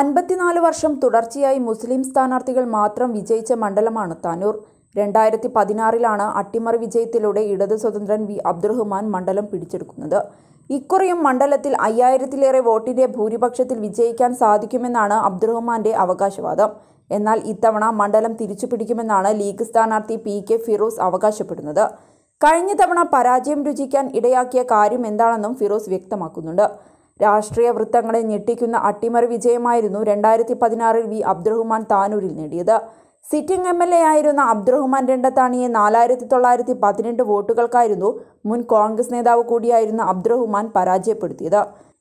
അൻപത്തിനാല് വർഷം തുടർച്ചയായി മുസ്ലിം സ്ഥാനാർത്ഥികൾ മാത്രം വിജയിച്ച മണ്ഡലമാണ് താനൂർ രണ്ടായിരത്തി പതിനാറിലാണ് അട്ടിമറി വിജയത്തിലൂടെ ഇടത് സ്വതന്ത്രൻ വി അബ്ദുറഹ്മാൻ മണ്ഡലം പിടിച്ചെടുക്കുന്നത് ഇക്കുറിയും മണ്ഡലത്തിൽ അയ്യായിരത്തിലേറെ വോട്ടിന്റെ ഭൂരിപക്ഷത്തിൽ വിജയിക്കാൻ സാധിക്കുമെന്നാണ് അബ്ദുറഹ്മാന്റെ അവകാശവാദം എന്നാൽ ഇത്തവണ മണ്ഡലം തിരിച്ചു പിടിക്കുമെന്നാണ് ലീഗ് സ്ഥാനാർത്ഥി പി കെ ഫിറോസ് അവകാശപ്പെടുന്നത് കഴിഞ്ഞ തവണ പരാജയം രുചിക്കാൻ ഇടയാക്കിയ കാര്യം എന്താണെന്നും ഫിറോസ് വ്യക്തമാക്കുന്നുണ്ട് രാഷ്ട്രീയ വൃത്തങ്ങളെ ഞെട്ടിക്കുന്ന അട്ടിമറി വിജയമായിരുന്നു രണ്ടായിരത്തി പതിനാറിൽ വി അബ്ദുറഹ്മാൻ താനൂരിൽ നേടിയത് സിറ്റിംഗ് എം എൽ എ ആയിരുന്ന അബ്ദുറഹ്മാൻ രണ്ടത്താണിയെ നാലായിരത്തി തൊള്ളായിരത്തി പതിനെട്ട് വോട്ടുകൾക്കായിരുന്നു മുൻ കോൺഗ്രസ് നേതാവ് കൂടിയായിരുന്ന അബ്ദുറഹ്മാൻ പരാജയപ്പെടുത്തിയത്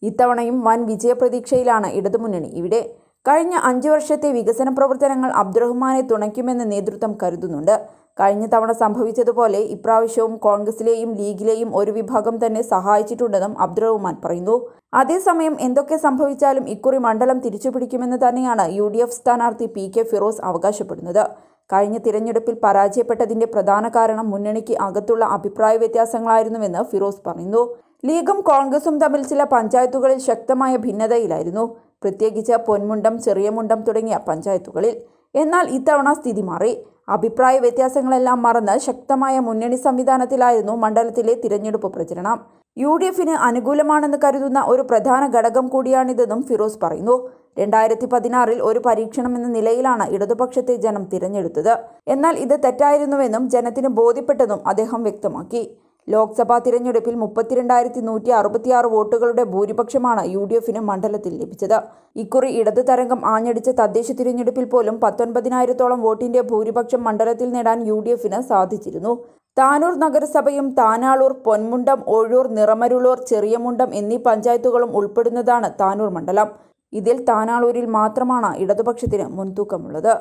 ഇത്തവണയും വൻ വിജയപ്രതീക്ഷയിലാണ് ഇടതുമുന്നണി ഇവിടെ കഴിഞ്ഞ അഞ്ചു വർഷത്തെ വികസന പ്രവർത്തനങ്ങൾ അബ്ദുറഹ്മാനെ തുണയ്ക്കുമെന്ന് നേതൃത്വം കരുതുന്നുണ്ട് കഴിഞ്ഞ തവണ സംഭവിച്ചതുപോലെ ഇപ്രാവശ്യവും കോൺഗ്രസിലെയും ലീഗിലെയും ഒരു വിഭാഗം തന്നെ സഹായിച്ചിട്ടുണ്ടെന്നും അബ്ദുറഹ്മാൻ പറയുന്നു അതേസമയം എന്തൊക്കെ സംഭവിച്ചാലും ഇക്കുറി മണ്ഡലം തിരിച്ചുപിടിക്കുമെന്ന് തന്നെയാണ് യു ഡി എഫ് സ്ഥാനാർത്ഥി പി കെ ഫിറോസ് അവകാശപ്പെടുന്നത് കഴിഞ്ഞ തിരഞ്ഞെടുപ്പിൽ പരാജയപ്പെട്ടതിന്റെ പ്രധാന കാരണം മുന്നണിക്ക് അകത്തുള്ള അഭിപ്രായ വ്യത്യാസങ്ങളായിരുന്നുവെന്ന് ഫിറോസ് പറയുന്നു ലീഗും കോൺഗ്രസും തമ്മിൽ ചില പഞ്ചായത്തുകളിൽ ശക്തമായ ഭിന്നതയിലായിരുന്നു പ്രത്യേകിച്ച് പൊന്മുണ്ടം ചെറിയമുണ്ടം തുടങ്ങിയ പഞ്ചായത്തുകളിൽ എന്നാൽ ഇത്തവണ സ്ഥിതി മാറി അഭിപ്രായ വ്യത്യാസങ്ങളെല്ലാം മറന്ന് ശക്തമായ മുന്നണി സംവിധാനത്തിലായിരുന്നു മണ്ഡലത്തിലെ തിരഞ്ഞെടുപ്പ് പ്രചരണം യു ഡി എഫിന് അനുകൂലമാണെന്ന് കരുതുന്ന ഒരു പ്രധാന ഘടകം കൂടിയാണിതെന്നും ഫിറോസ് പറയുന്നു രണ്ടായിരത്തി പതിനാറിൽ ഒരു പരീക്ഷണം എന്ന നിലയിലാണ് ഇടതുപക്ഷത്തെ ജനം തിരഞ്ഞെടുത്തത് എന്നാൽ ഇത് തെറ്റായിരുന്നുവെന്നും ജനത്തിന് ബോധ്യപ്പെട്ടെന്നും അദ്ദേഹം വ്യക്തമാക്കി ലോക്സഭാ തിരഞ്ഞെടുപ്പിൽ മുപ്പത്തിരണ്ടായിരത്തി നൂറ്റി അറുപത്തിയാറ് വോട്ടുകളുടെ ഭൂരിപക്ഷമാണ് യു ഡി എഫിന് മണ്ഡലത്തിൽ ലഭിച്ചത് ഇക്കുറി ഇടത് തരംഗം ആഞ്ഞടിച്ച തദ്ദേശ തിരഞ്ഞെടുപ്പിൽ പോലും പത്തൊൻപതിനായിരത്തോളം വോട്ടിന്റെ ഭൂരിപക്ഷം മണ്ഡലത്തിൽ നേടാൻ യു ഡി എഫിന് സാധിച്ചിരുന്നു താനൂർ നഗരസഭയും താനാളൂർ പൊന്മുണ്ടം ഒഴൂർ നിറമരുളൂർ ചെറിയമുണ്ടം എന്നീ പഞ്ചായത്തുകളും ഉൾപ്പെടുന്നതാണ് താനൂർ മണ്ഡലം ഇതിൽ താനാളൂരിൽ മാത്രമാണ് ഇടതുപക്ഷത്തിന് മുൻതൂക്കമുള്ളത്